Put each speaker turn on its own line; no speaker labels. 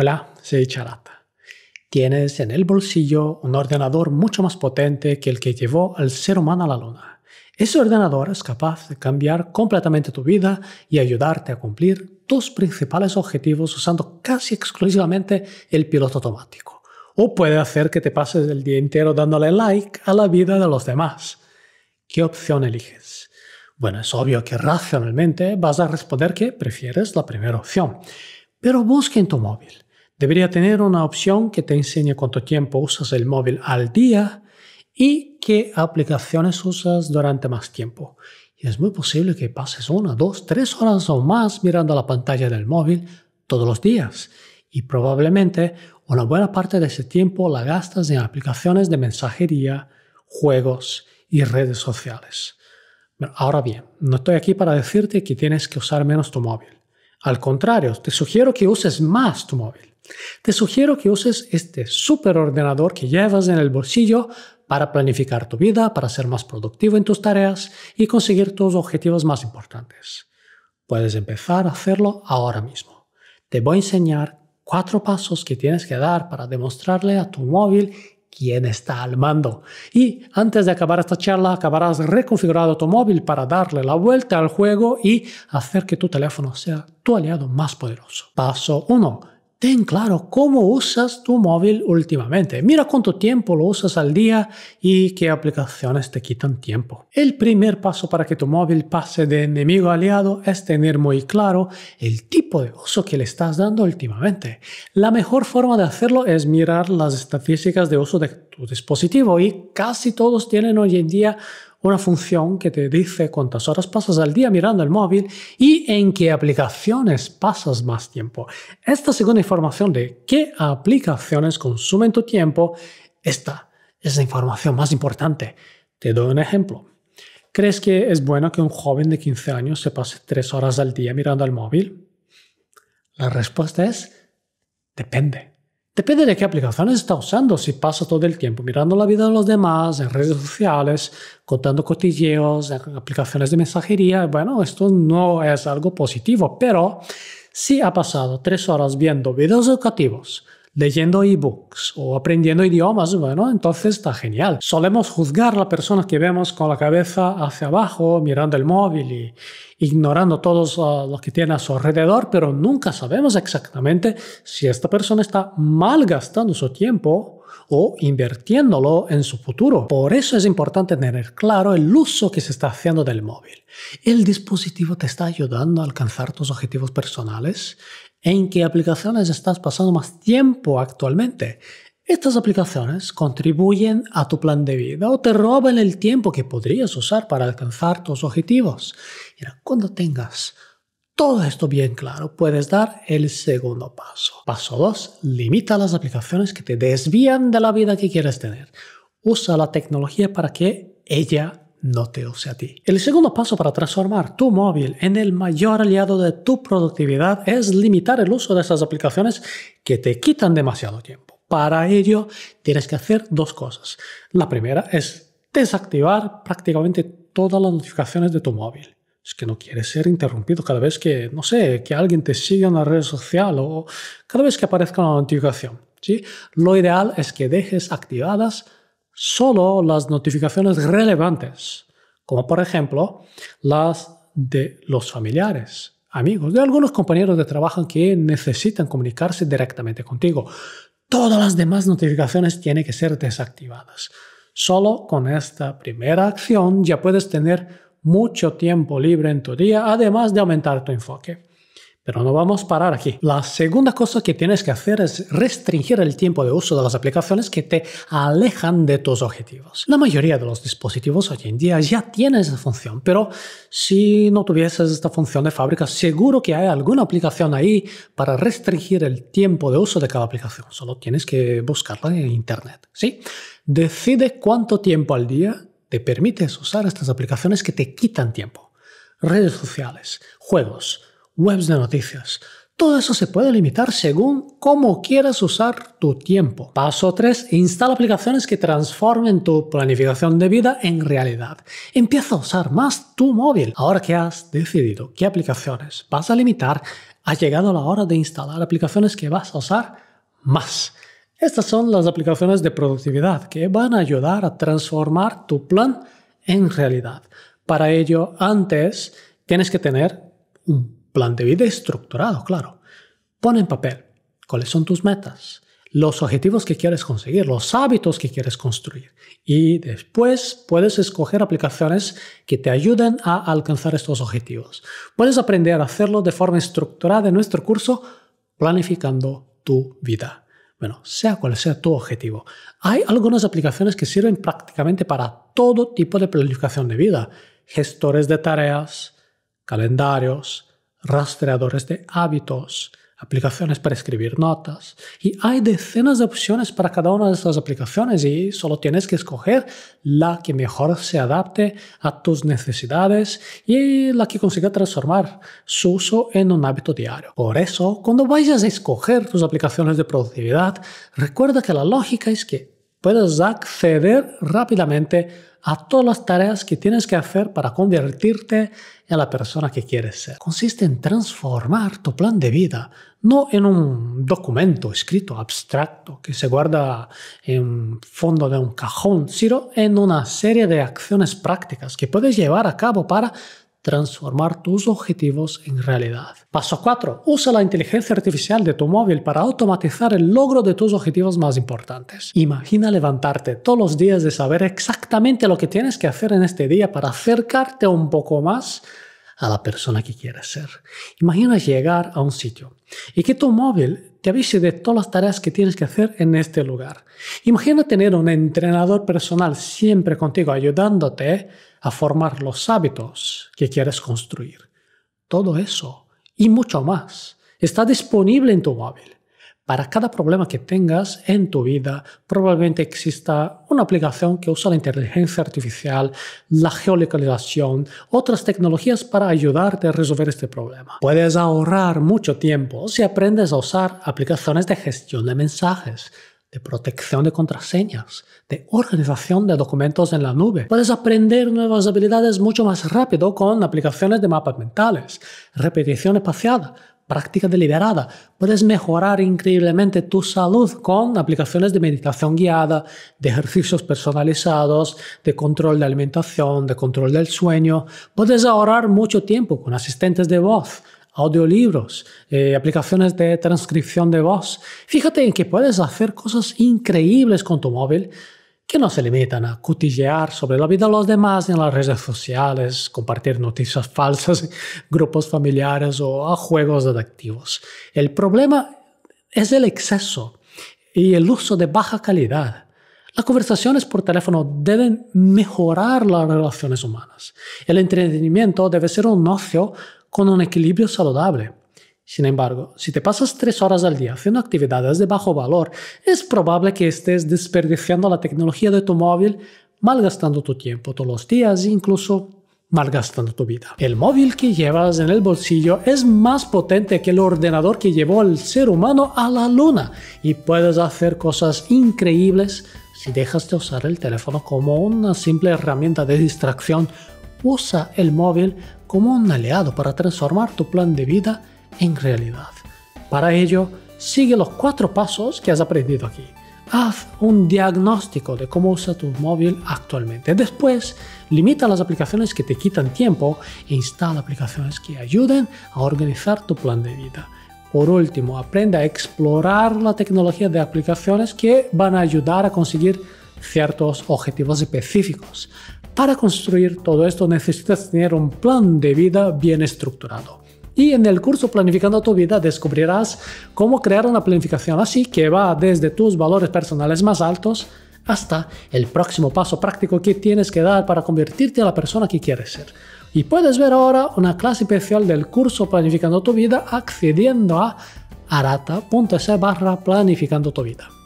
Hola, soy Charata. Tienes en el bolsillo un ordenador mucho más potente que el que llevó al ser humano a la luna. Ese ordenador es capaz de cambiar completamente tu vida y ayudarte a cumplir tus principales objetivos usando casi exclusivamente el piloto automático. O puede hacer que te pases el día entero dándole like a la vida de los demás. ¿Qué opción eliges? Bueno, es obvio que racionalmente vas a responder que prefieres la primera opción, pero busca en tu móvil Debería tener una opción que te enseñe cuánto tiempo usas el móvil al día y qué aplicaciones usas durante más tiempo. Y es muy posible que pases una, dos, tres horas o más mirando la pantalla del móvil todos los días. Y probablemente una buena parte de ese tiempo la gastas en aplicaciones de mensajería, juegos y redes sociales. Ahora bien, no estoy aquí para decirte que tienes que usar menos tu móvil. Al contrario, te sugiero que uses más tu móvil. Te sugiero que uses este superordenador que llevas en el bolsillo para planificar tu vida, para ser más productivo en tus tareas y conseguir tus objetivos más importantes. Puedes empezar a hacerlo ahora mismo. Te voy a enseñar cuatro pasos que tienes que dar para demostrarle a tu móvil quién está al mando. Y antes de acabar esta charla, acabarás reconfigurado tu móvil para darle la vuelta al juego y hacer que tu teléfono sea tu aliado más poderoso. Paso 1 ten claro cómo usas tu móvil últimamente. Mira cuánto tiempo lo usas al día y qué aplicaciones te quitan tiempo. El primer paso para que tu móvil pase de enemigo a aliado es tener muy claro el tipo de uso que le estás dando últimamente. La mejor forma de hacerlo es mirar las estadísticas de uso de tu dispositivo y casi todos tienen hoy en día una función que te dice cuántas horas pasas al día mirando el móvil y en qué aplicaciones pasas más tiempo. Esta segunda información de qué aplicaciones consumen tu tiempo, esta es la información más importante. Te doy un ejemplo. ¿Crees que es bueno que un joven de 15 años se pase 3 horas al día mirando el móvil? La respuesta es depende. Depende de qué aplicaciones está usando. Si pasa todo el tiempo mirando la vida de los demás, en redes sociales, contando cotilleos, en aplicaciones de mensajería, bueno, esto no es algo positivo. Pero si ha pasado tres horas viendo videos educativos, leyendo ebooks o aprendiendo idiomas, bueno, entonces está genial. Solemos juzgar a las personas que vemos con la cabeza hacia abajo, mirando el móvil y ignorando todos ah, los que tiene a su alrededor, pero nunca sabemos exactamente si esta persona está malgastando su tiempo o invirtiéndolo en su futuro. Por eso es importante tener claro el uso que se está haciendo del móvil. ¿El dispositivo te está ayudando a alcanzar tus objetivos personales? en qué aplicaciones estás pasando más tiempo actualmente. Estas aplicaciones contribuyen a tu plan de vida o te roban el tiempo que podrías usar para alcanzar tus objetivos. cuando tengas todo esto bien claro, puedes dar el segundo paso. Paso 2. Limita las aplicaciones que te desvían de la vida que quieres tener. Usa la tecnología para que ella no te use a ti. El segundo paso para transformar tu móvil en el mayor aliado de tu productividad es limitar el uso de esas aplicaciones que te quitan demasiado tiempo. Para ello, tienes que hacer dos cosas. La primera es desactivar prácticamente todas las notificaciones de tu móvil. Es que no quieres ser interrumpido cada vez que, no sé, que alguien te sigue en la red social o cada vez que aparezca una notificación. ¿sí? Lo ideal es que dejes activadas solo las notificaciones relevantes, como por ejemplo las de los familiares, amigos, de algunos compañeros de trabajo que necesitan comunicarse directamente contigo. Todas las demás notificaciones tienen que ser desactivadas. Solo con esta primera acción ya puedes tener mucho tiempo libre en tu día, además de aumentar tu enfoque. Pero no vamos a parar aquí. La segunda cosa que tienes que hacer es restringir el tiempo de uso de las aplicaciones que te alejan de tus objetivos. La mayoría de los dispositivos hoy en día ya tienen esa función, pero si no tuvieses esta función de fábrica, seguro que hay alguna aplicación ahí para restringir el tiempo de uso de cada aplicación. Solo tienes que buscarla en Internet. ¿sí? Decide cuánto tiempo al día te permites usar estas aplicaciones que te quitan tiempo. Redes sociales, juegos, webs de noticias. Todo eso se puede limitar según cómo quieras usar tu tiempo. Paso 3. Instala aplicaciones que transformen tu planificación de vida en realidad. Empieza a usar más tu móvil. Ahora que has decidido qué aplicaciones vas a limitar, ha llegado la hora de instalar aplicaciones que vas a usar más. Estas son las aplicaciones de productividad que van a ayudar a transformar tu plan en realidad. Para ello, antes tienes que tener un plan de vida estructurado, claro. Pon en papel cuáles son tus metas, los objetivos que quieres conseguir, los hábitos que quieres construir. Y después puedes escoger aplicaciones que te ayuden a alcanzar estos objetivos. Puedes aprender a hacerlo de forma estructurada en nuestro curso Planificando tu vida. Bueno, sea cual sea tu objetivo. Hay algunas aplicaciones que sirven prácticamente para todo tipo de planificación de vida. Gestores de tareas, calendarios, rastreadores de hábitos, aplicaciones para escribir notas. Y hay decenas de opciones para cada una de estas aplicaciones y solo tienes que escoger la que mejor se adapte a tus necesidades y la que consiga transformar su uso en un hábito diario. Por eso, cuando vayas a escoger tus aplicaciones de productividad, recuerda que la lógica es que puedes acceder rápidamente a todas las tareas que tienes que hacer para convertirte en la persona que quieres ser. Consiste en transformar tu plan de vida, no en un documento escrito abstracto que se guarda en fondo de un cajón, sino en una serie de acciones prácticas que puedes llevar a cabo para transformar tus objetivos en realidad. Paso 4. Usa la inteligencia artificial de tu móvil para automatizar el logro de tus objetivos más importantes. Imagina levantarte todos los días de saber exactamente lo que tienes que hacer en este día para acercarte un poco más a la persona que quieres ser. Imagina llegar a un sitio y que tu móvil te avise de todas las tareas que tienes que hacer en este lugar. Imagina tener un entrenador personal siempre contigo ayudándote a formar los hábitos que quieres construir. Todo eso y mucho más está disponible en tu móvil. Para cada problema que tengas en tu vida, probablemente exista una aplicación que usa la inteligencia artificial, la geolocalización, otras tecnologías para ayudarte a resolver este problema. Puedes ahorrar mucho tiempo si aprendes a usar aplicaciones de gestión de mensajes de protección de contraseñas, de organización de documentos en la nube. Puedes aprender nuevas habilidades mucho más rápido con aplicaciones de mapas mentales, repetición espaciada, práctica deliberada. Puedes mejorar increíblemente tu salud con aplicaciones de meditación guiada, de ejercicios personalizados, de control de alimentación, de control del sueño. Puedes ahorrar mucho tiempo con asistentes de voz audiolibros, eh, aplicaciones de transcripción de voz. Fíjate en que puedes hacer cosas increíbles con tu móvil que no se limitan a cotillear sobre la vida de los demás en las redes sociales, compartir noticias falsas en grupos familiares o a juegos adictivos. El problema es el exceso y el uso de baja calidad. Las conversaciones por teléfono deben mejorar las relaciones humanas. El entretenimiento debe ser un ocio con un equilibrio saludable. Sin embargo, si te pasas tres horas al día haciendo actividades de bajo valor, es probable que estés desperdiciando la tecnología de tu móvil, malgastando tu tiempo todos los días e incluso malgastando tu vida. El móvil que llevas en el bolsillo es más potente que el ordenador que llevó al ser humano a la luna y puedes hacer cosas increíbles si dejas de usar el teléfono como una simple herramienta de distracción. Usa el móvil como un aliado para transformar tu plan de vida en realidad. Para ello, sigue los cuatro pasos que has aprendido aquí. Haz un diagnóstico de cómo usa tu móvil actualmente. Después, limita las aplicaciones que te quitan tiempo e instala aplicaciones que ayuden a organizar tu plan de vida. Por último, aprende a explorar la tecnología de aplicaciones que van a ayudar a conseguir ciertos objetivos específicos. Para construir todo esto necesitas tener un plan de vida bien estructurado. Y en el curso Planificando tu vida descubrirás cómo crear una planificación así que va desde tus valores personales más altos hasta el próximo paso práctico que tienes que dar para convertirte en la persona que quieres ser. Y puedes ver ahora una clase especial del curso Planificando tu vida accediendo a arata.se barra planificando tu vida.